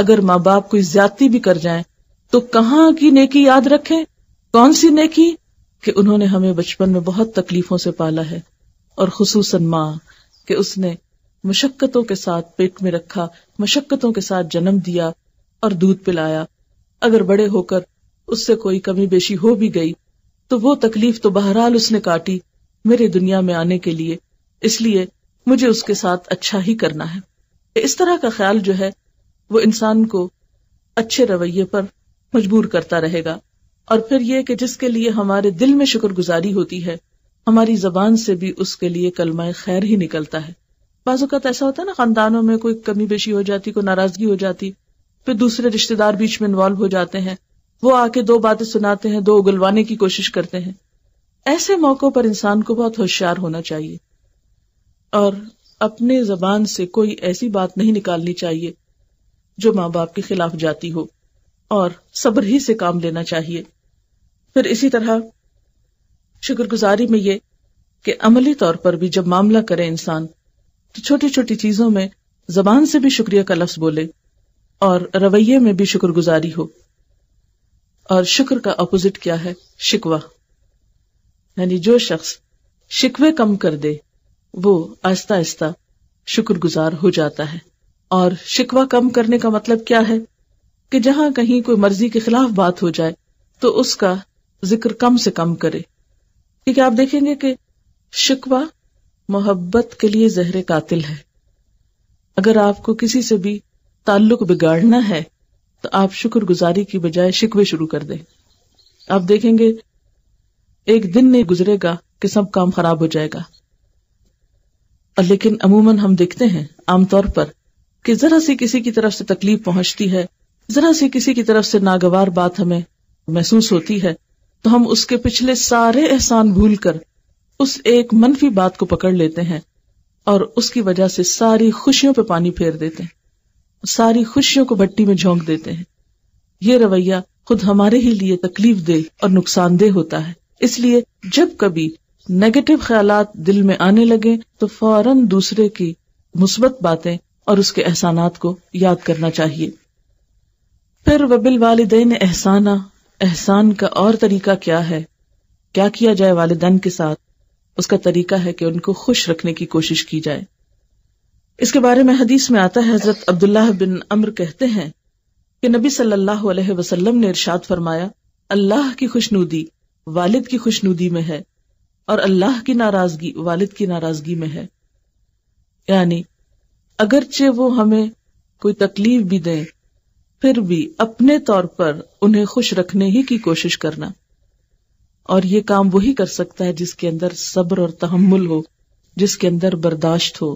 अगर माँ बाप कोई ज्यादती भी कर जाए तो कहाँ की नेकी याद रखे कौन सी नेकी कि उन्होंने हमें बचपन में बहुत तकलीफों से पाला है और खसूस माँ कि उसने मशक्कतों के साथ पेट में रखा मशक्कतों के साथ जन्म दिया और दूध पिलाया अगर बड़े होकर उससे कोई कमी बेशी हो भी गई तो वो तकलीफ तो बहरहाल उसने काटी मेरे दुनिया में आने के लिए इसलिए मुझे उसके साथ अच्छा ही करना है इस तरह का ख्याल जो है वो इंसान को अच्छे रवैये पर मजबूर करता रहेगा और फिर यह कि जिसके लिए हमारे दिल में शुक्रगुजारी होती है हमारी जबान से भी उसके लिए कलमाए खैर ही निकलता है बाजूकत ऐसा होता है ना खानदानों में कोई कमी बेशी हो जाती कोई नाराजगी हो जाती फिर दूसरे रिश्तेदार बीच में इन्वॉल्व हो जाते हैं वो आके दो बातें सुनाते हैं दो उगलवाने की कोशिश करते हैं ऐसे मौकों पर इंसान को बहुत होशियार होना चाहिए और अपने जबान से कोई ऐसी बात नहीं निकालनी चाहिए जो माँ बाप के खिलाफ जाती हो और सब्र ही से काम लेना चाहिए फिर इसी तरह शुक्रगुजारी में ये कि अमली तौर पर भी जब मामला करे इंसान तो छोटी छोटी चीजों में जबान से भी शुक्रिया का लफ्ज बोले और रवैये में भी शुक्रगुजारी हो और शुक्र का अपोजिट क्या है शिकवा यानी जो शख्स शिकवे कम कर दे वो आहिस्ता आहिस्ता शुक्रगुजार हो जाता है और शिकवा कम करने का मतलब क्या है कि जहां कहीं कोई मर्जी के खिलाफ बात हो जाए तो उसका जिक्र कम से कम करे क्योंकि आप देखेंगे कि शिकवा मोहब्बत के लिए जहर कातिल है अगर आपको किसी से भी ताल्लुक बिगाड़ना है तो आप शुक्रगुजारी की बजाय शिकवे शुरू कर दें आप देखेंगे एक दिन नहीं गुजरेगा कि सब काम खराब हो जाएगा और लेकिन अमूमन हम देखते हैं आमतौर पर कि जरा सी किसी की तरफ से तकलीफ पहुंचती है जरा सी किसी की तरफ से नागवार बात हमें महसूस होती है तो हम उसके पिछले सारे एहसान भूल कर उस एक मनफी बात को पकड़ लेते हैं और उसकी वजह से सारी खुशियों पर पानी फेर देते हैं सारी खुशियों को भट्टी में झोंक देते हैं ये रवैया खुद हमारे ही लिए तकलीफ दे और नुकसानदेह होता है इसलिए जब कभी नेगेटिव ख्याल दिल में आने लगे तो फौरन दूसरे की मुस्बत बातें और उसके एहसानात को याद करना चाहिए फिर वबिल वालदेन एहसाना एहसान का और तरीका क्या है क्या किया जाए वालदेन के साथ उसका तरीका है कि उनको खुश रखने की कोशिश की जाए इसके बारे में हदीस में आता है हजरत अब्दुल्लाह बिन अम्र कहते हैं कि नबी सल्लल्लाहु अलैहि वसल्लम ने इरशाद फरमाया अल्लाह की खुशनुदी वालिद की खुशनुदी में है और अल्लाह की नाराजगी वालिद की नाराजगी में है यानी अगरचे वो हमें कोई तकलीफ भी दें फिर भी अपने तौर पर उन्हें खुश रखने ही की कोशिश करना और ये काम वही कर सकता है जिसके अंदर सब्र और तहमुल हो जिसके अंदर बर्दाश्त हो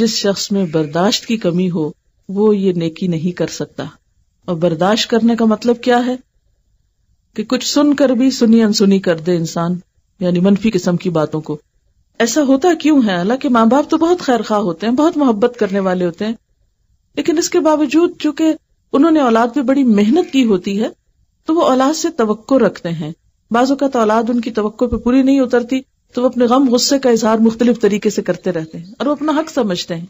जिस शख्स में बर्दाश्त की कमी हो वो ये नेकी नहीं कर सकता और बर्दाश्त करने का मतलब क्या है कि कुछ सुनकर भी सुनी अनसुनी कर दे इंसान यानी मनफी किस्म की बातों को ऐसा होता क्यों है हालांकि के माँ बाप तो बहुत खैर खा होते हैं बहुत मोहब्बत करने वाले होते हैं लेकिन इसके बावजूद चूंकि उन्होंने औलाद पे बड़ी मेहनत की होती है तो वो औलाद से तवक्को रखते हैं बाजू का तो औलाद उनकी तवक्को पे पूरी नहीं उतरती तो वो अपने गम गुस्से का इजहार मुख्तलिफ तरीके से करते रहते हैं और वो अपना हक समझते हैं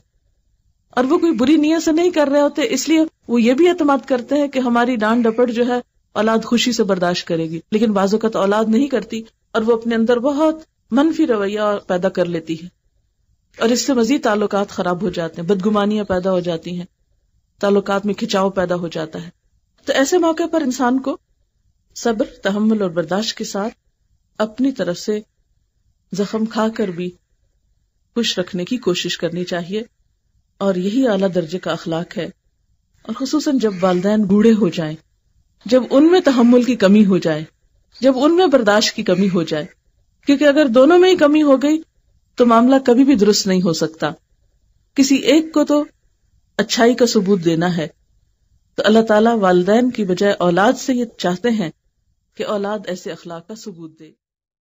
और वो कोई बुरी नीयत से नहीं कर रहे होते इसलिए वो ये भी अहतमाद करते हैं कि हमारी डांड डपट जो है औलाद खुशी से बर्दाश्त करेगी लेकिन बाजू का तो औलाद नहीं करती और वो अपने अंदर बहुत मनफी रवैया पैदा कर लेती है और इससे मजीद ताल्लुक खराब हो जाते हैं बदगुमानियां पैदा हो जाती हैं ताल्लुक में खिंचाव पैदा हो जाता है तो ऐसे मौके पर इंसान को सब्र तहमल और बर्दाश्त के साथ अपनी तरफ से जख्म खाकर भी खुश रखने की कोशिश करनी चाहिए और यही आला दर्जे का अखलाक है और खसूस जब वालदे बूढ़े हो जाए जब उनमें तहमुल की कमी हो जाए जब उनमें बर्दाश्त की कमी हो जाए क्योंकि अगर दोनों में ही कमी हो गई तो मामला कभी भी दुरुस्त नहीं हो सकता किसी एक को तो अच्छाई का सबूत देना है तो अल्लाह ताला वालदेन की बजाय औलाद से ये चाहते हैं कि औलाद ऐसे अखलाक का सबूत दे